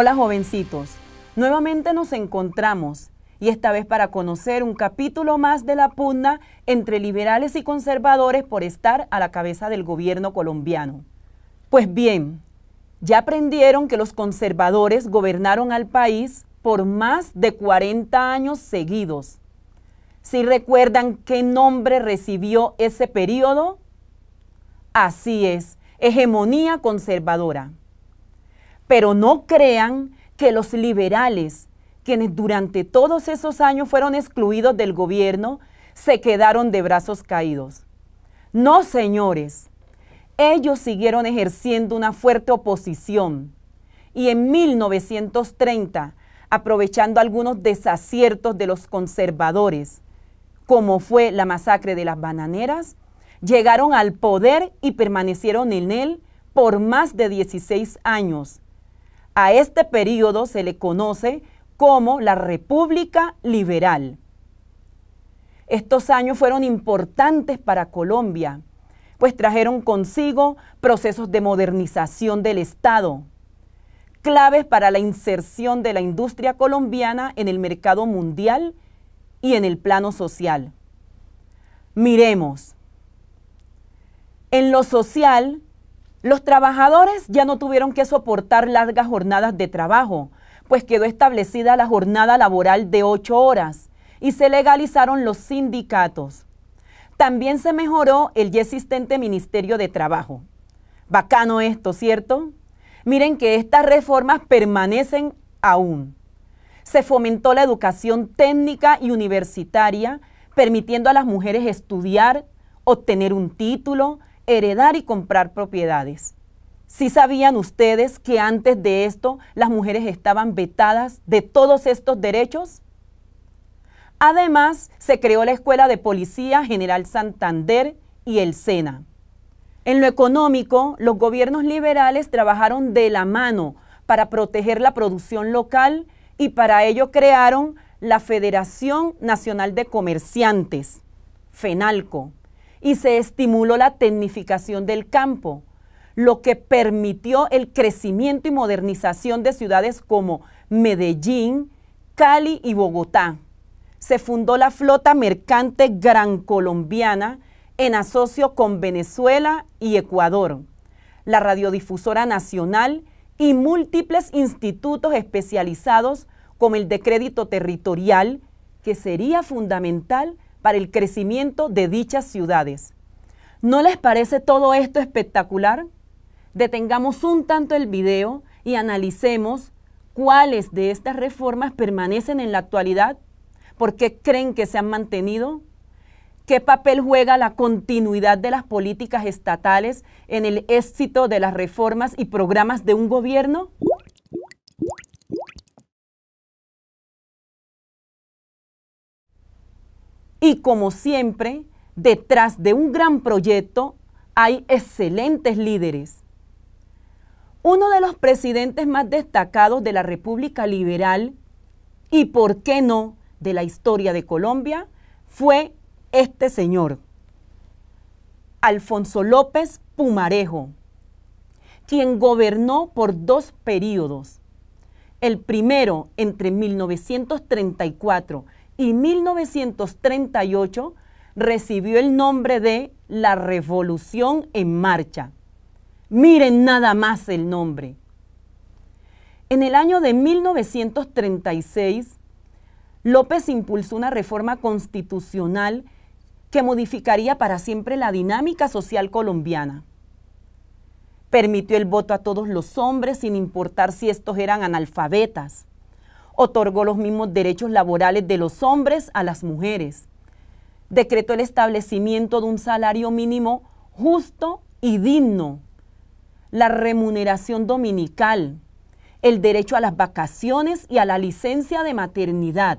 Hola jovencitos, nuevamente nos encontramos y esta vez para conocer un capítulo más de la pugna entre liberales y conservadores por estar a la cabeza del gobierno colombiano. Pues bien, ya aprendieron que los conservadores gobernaron al país por más de 40 años seguidos. Si recuerdan qué nombre recibió ese periodo, así es, hegemonía conservadora. Pero no crean que los liberales, quienes durante todos esos años fueron excluidos del gobierno, se quedaron de brazos caídos. No, señores, ellos siguieron ejerciendo una fuerte oposición y en 1930, aprovechando algunos desaciertos de los conservadores, como fue la masacre de las bananeras, llegaron al poder y permanecieron en él por más de 16 años, a este periodo se le conoce como la República Liberal. Estos años fueron importantes para Colombia, pues trajeron consigo procesos de modernización del Estado, claves para la inserción de la industria colombiana en el mercado mundial y en el plano social. Miremos. En lo social, los trabajadores ya no tuvieron que soportar largas jornadas de trabajo, pues quedó establecida la jornada laboral de ocho horas y se legalizaron los sindicatos. También se mejoró el ya existente Ministerio de Trabajo. Bacano esto, ¿cierto? Miren que estas reformas permanecen aún. Se fomentó la educación técnica y universitaria, permitiendo a las mujeres estudiar, obtener un título, heredar y comprar propiedades. Si ¿Sí sabían ustedes que antes de esto las mujeres estaban vetadas de todos estos derechos? Además, se creó la Escuela de Policía General Santander y el SENA. En lo económico, los gobiernos liberales trabajaron de la mano para proteger la producción local y para ello crearon la Federación Nacional de Comerciantes, FENALCO, y se estimuló la tecnificación del campo, lo que permitió el crecimiento y modernización de ciudades como Medellín, Cali y Bogotá. Se fundó la flota mercante gran colombiana en asocio con Venezuela y Ecuador, la radiodifusora nacional y múltiples institutos especializados como el de crédito territorial, que sería fundamental para el crecimiento de dichas ciudades. ¿No les parece todo esto espectacular? Detengamos un tanto el video y analicemos cuáles de estas reformas permanecen en la actualidad, por qué creen que se han mantenido, qué papel juega la continuidad de las políticas estatales en el éxito de las reformas y programas de un gobierno. Y como siempre, detrás de un gran proyecto hay excelentes líderes. Uno de los presidentes más destacados de la República Liberal y, por qué no, de la historia de Colombia fue este señor, Alfonso López Pumarejo, quien gobernó por dos periodos. El primero entre 1934 y 1938 recibió el nombre de la Revolución en Marcha. Miren nada más el nombre. En el año de 1936, López impulsó una reforma constitucional que modificaría para siempre la dinámica social colombiana. Permitió el voto a todos los hombres sin importar si estos eran analfabetas otorgó los mismos derechos laborales de los hombres a las mujeres. Decretó el establecimiento de un salario mínimo justo y digno, la remuneración dominical, el derecho a las vacaciones y a la licencia de maternidad.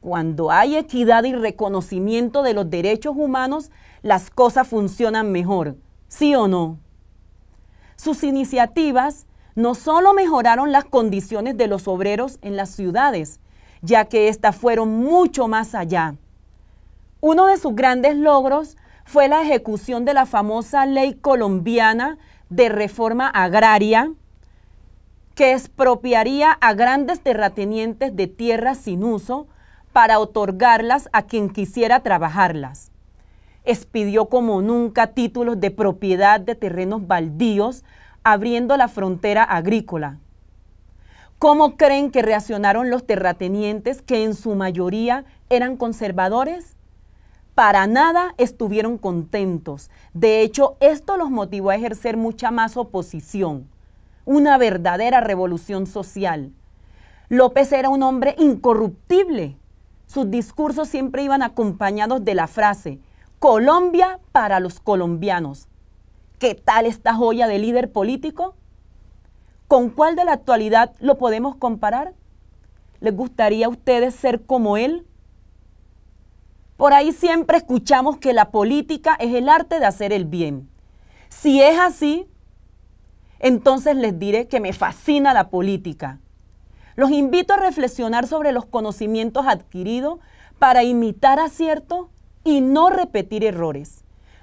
Cuando hay equidad y reconocimiento de los derechos humanos, las cosas funcionan mejor, ¿sí o no? Sus iniciativas no solo mejoraron las condiciones de los obreros en las ciudades, ya que éstas fueron mucho más allá. Uno de sus grandes logros fue la ejecución de la famosa ley colombiana de reforma agraria, que expropiaría a grandes terratenientes de tierras sin uso para otorgarlas a quien quisiera trabajarlas. Expidió como nunca títulos de propiedad de terrenos baldíos abriendo la frontera agrícola. ¿Cómo creen que reaccionaron los terratenientes que en su mayoría eran conservadores? Para nada estuvieron contentos. De hecho, esto los motivó a ejercer mucha más oposición. Una verdadera revolución social. López era un hombre incorruptible. Sus discursos siempre iban acompañados de la frase, Colombia para los colombianos. ¿Qué tal esta joya de líder político? ¿Con cuál de la actualidad lo podemos comparar? ¿Les gustaría a ustedes ser como él? Por ahí siempre escuchamos que la política es el arte de hacer el bien. Si es así, entonces les diré que me fascina la política. Los invito a reflexionar sobre los conocimientos adquiridos para imitar acierto y no repetir errores.